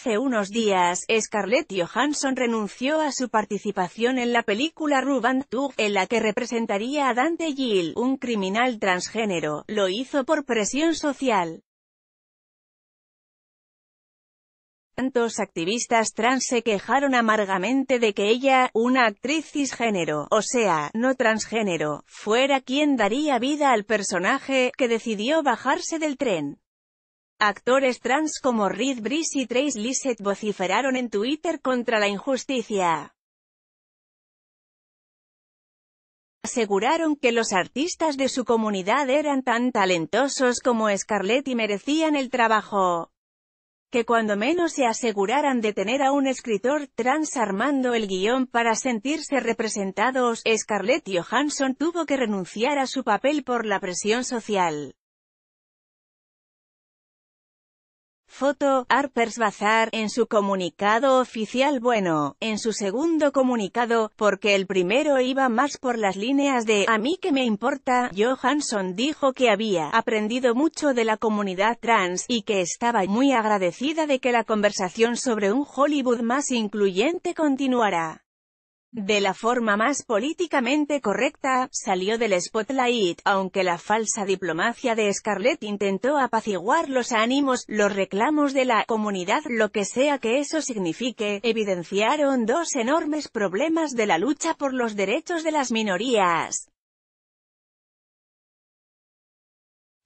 Hace unos días, Scarlett Johansson renunció a su participación en la película Rubantug, en la que representaría a Dante Gill, un criminal transgénero, lo hizo por presión social. Tantos activistas trans se quejaron amargamente de que ella, una actriz cisgénero, o sea, no transgénero, fuera quien daría vida al personaje, que decidió bajarse del tren. Actores trans como Reed Brice y Trace Lissett vociferaron en Twitter contra la injusticia. Aseguraron que los artistas de su comunidad eran tan talentosos como Scarlett y merecían el trabajo. Que cuando menos se aseguraran de tener a un escritor trans armando el guión para sentirse representados, Scarlett Johansson tuvo que renunciar a su papel por la presión social. Foto, Harper's Bazaar, en su comunicado oficial bueno, en su segundo comunicado, porque el primero iba más por las líneas de «A mí que me importa», Johansson dijo que había aprendido mucho de la comunidad trans, y que estaba muy agradecida de que la conversación sobre un Hollywood más incluyente continuara. De la forma más políticamente correcta, salió del spotlight, aunque la falsa diplomacia de Scarlett intentó apaciguar los ánimos, los reclamos de la comunidad, lo que sea que eso signifique, evidenciaron dos enormes problemas de la lucha por los derechos de las minorías.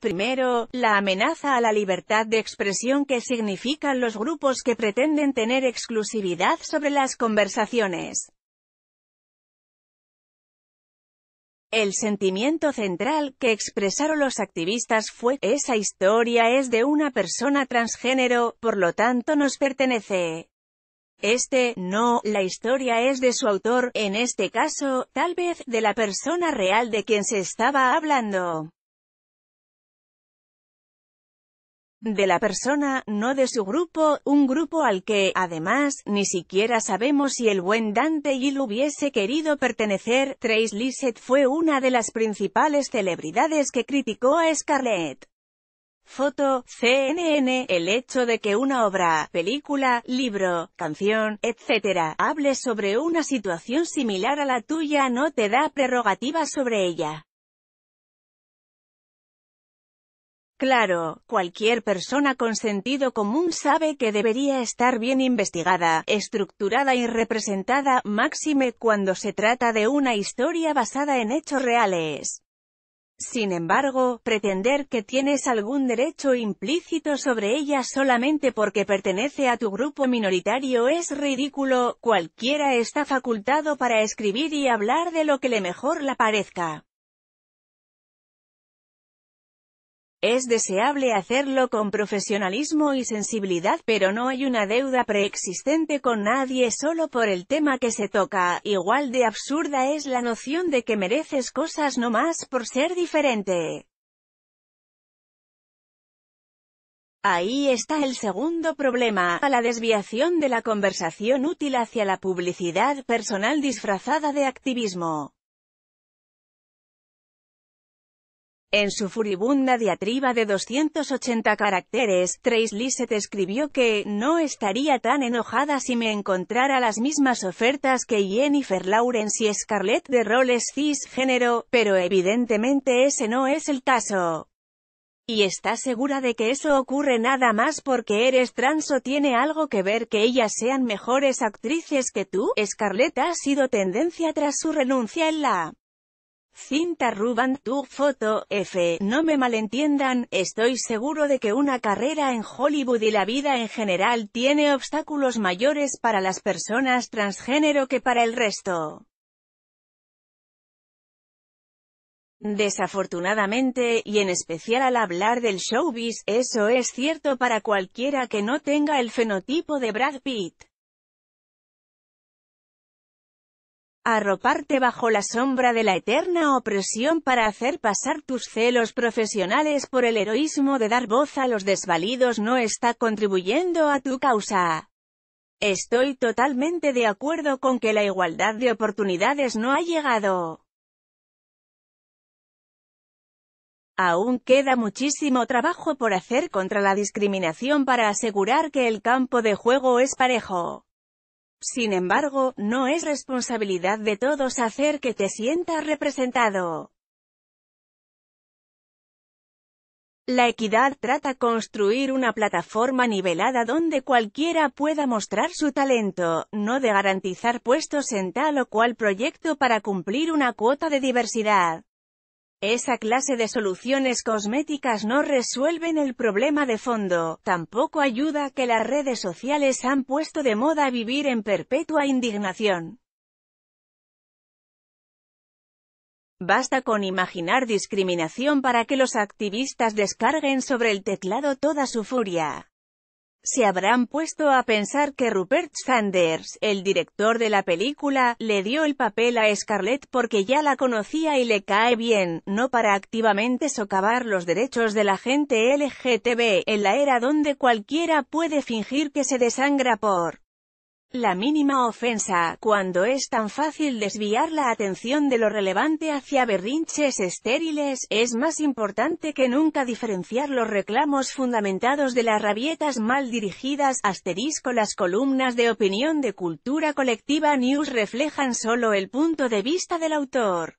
Primero, la amenaza a la libertad de expresión que significan los grupos que pretenden tener exclusividad sobre las conversaciones. El sentimiento central que expresaron los activistas fue, esa historia es de una persona transgénero, por lo tanto nos pertenece. Este, no, la historia es de su autor, en este caso, tal vez, de la persona real de quien se estaba hablando. de la persona, no de su grupo, un grupo al que, además, ni siquiera sabemos si el buen Dante Gil hubiese querido pertenecer. Trace Lissett fue una de las principales celebridades que criticó a Scarlett. Foto, CNN, el hecho de que una obra, película, libro, canción, etc., hable sobre una situación similar a la tuya no te da prerrogativa sobre ella. Claro, cualquier persona con sentido común sabe que debería estar bien investigada, estructurada y representada, máxime cuando se trata de una historia basada en hechos reales. Sin embargo, pretender que tienes algún derecho implícito sobre ella solamente porque pertenece a tu grupo minoritario es ridículo, cualquiera está facultado para escribir y hablar de lo que le mejor la parezca. Es deseable hacerlo con profesionalismo y sensibilidad, pero no hay una deuda preexistente con nadie solo por el tema que se toca, igual de absurda es la noción de que mereces cosas no más por ser diferente. Ahí está el segundo problema, a la desviación de la conversación útil hacia la publicidad personal disfrazada de activismo. En su furibunda diatriba de 280 caracteres, Trace Lisset escribió que, no estaría tan enojada si me encontrara las mismas ofertas que Jennifer Lawrence y Scarlett de roles cis-género, pero evidentemente ese no es el caso. Y estás segura de que eso ocurre nada más porque eres trans o tiene algo que ver que ellas sean mejores actrices que tú, Scarlett ha sido tendencia tras su renuncia en la Cinta Ruban tu foto, F. No me malentiendan, estoy seguro de que una carrera en Hollywood y la vida en general tiene obstáculos mayores para las personas transgénero que para el resto. Desafortunadamente, y en especial al hablar del showbiz, eso es cierto para cualquiera que no tenga el fenotipo de Brad Pitt. arroparte bajo la sombra de la eterna opresión para hacer pasar tus celos profesionales por el heroísmo de dar voz a los desvalidos no está contribuyendo a tu causa. Estoy totalmente de acuerdo con que la igualdad de oportunidades no ha llegado. Aún queda muchísimo trabajo por hacer contra la discriminación para asegurar que el campo de juego es parejo. Sin embargo, no es responsabilidad de todos hacer que te sientas representado. La equidad trata construir una plataforma nivelada donde cualquiera pueda mostrar su talento, no de garantizar puestos en tal o cual proyecto para cumplir una cuota de diversidad. Esa clase de soluciones cosméticas no resuelven el problema de fondo, tampoco ayuda que las redes sociales han puesto de moda vivir en perpetua indignación. Basta con imaginar discriminación para que los activistas descarguen sobre el teclado toda su furia se habrán puesto a pensar que Rupert Sanders, el director de la película, le dio el papel a Scarlett porque ya la conocía y le cae bien, no para activamente socavar los derechos de la gente LGTB, en la era donde cualquiera puede fingir que se desangra por la mínima ofensa, cuando es tan fácil desviar la atención de lo relevante hacia berrinches estériles, es más importante que nunca diferenciar los reclamos fundamentados de las rabietas mal dirigidas, asterisco las columnas de opinión de cultura colectiva news reflejan solo el punto de vista del autor.